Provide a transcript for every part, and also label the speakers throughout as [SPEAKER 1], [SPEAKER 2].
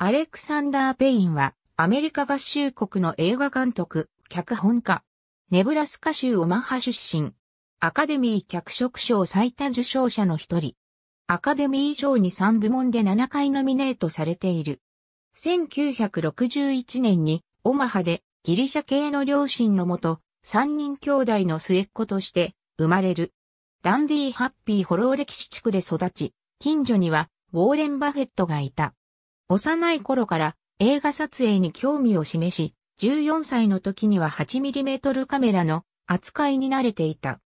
[SPEAKER 1] アレクサンダー・ペインは、アメリカ合衆国の映画監督、脚本家。ネブラスカ州オマハ出身。アカデミー脚色賞最多受賞者の一人。アカデミー賞に3部門で7回ノミネートされている。1961年に、オマハでギリシャ系の両親のもと、3人兄弟の末っ子として生まれる。ダンディー・ハッピー・ホロー歴史地区で育ち、近所にはウォーレン・バフェットがいた。幼い頃から映画撮影に興味を示し、14歳の時には 8mm カメラの扱いに慣れていた。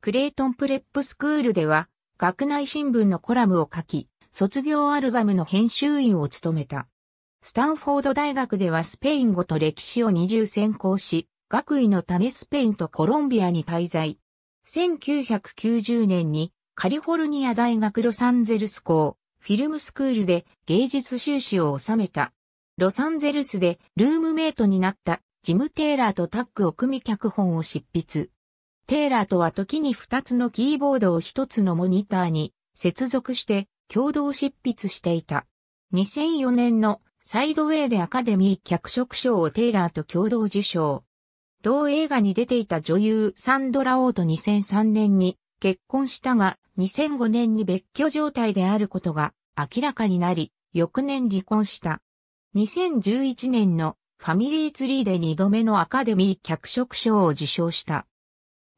[SPEAKER 1] クレイトンプレップスクールでは、学内新聞のコラムを書き、卒業アルバムの編集員を務めた。スタンフォード大学ではスペイン語と歴史を二重専攻し、学位のためスペインとコロンビアに滞在。1990年にカリフォルニア大学ロサンゼルス校、フィルムスクールで芸術修士を収めた。ロサンゼルスでルームメイトになったジム・テイラーとタッグを組み脚本を執筆。テイラーとは時に2つのキーボードを1つのモニターに接続して共同執筆していた。2004年のサイドウェイでアカデミー脚色賞をテイラーと共同受賞。同映画に出ていた女優サンドラ・オート2003年に結婚したが、2005年に別居状態であることが明らかになり、翌年離婚した。2011年のファミリーツリーで2度目のアカデミー脚色賞を受賞した。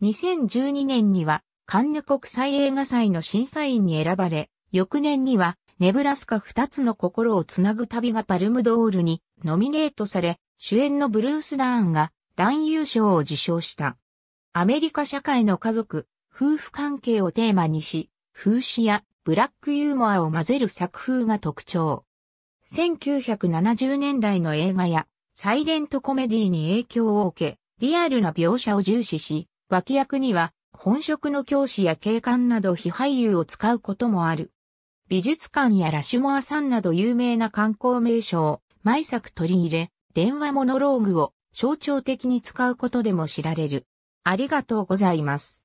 [SPEAKER 1] 2012年にはカンヌ国際映画祭の審査員に選ばれ、翌年にはネブラスカ2つの心をつなぐ旅がパルムドールにノミネートされ、主演のブルース・ダーンが男優賞を受賞した。アメリカ社会の家族、夫婦関係をテーマにし、風刺やブラックユーモアを混ぜる作風が特徴。1970年代の映画やサイレントコメディに影響を受け、リアルな描写を重視し、脇役には本職の教師や警官など非俳優を使うこともある。美術館やラシュモアさんなど有名な観光名所を毎作取り入れ、電話モノローグを象徴的に使うことでも知られる。ありがとうございます。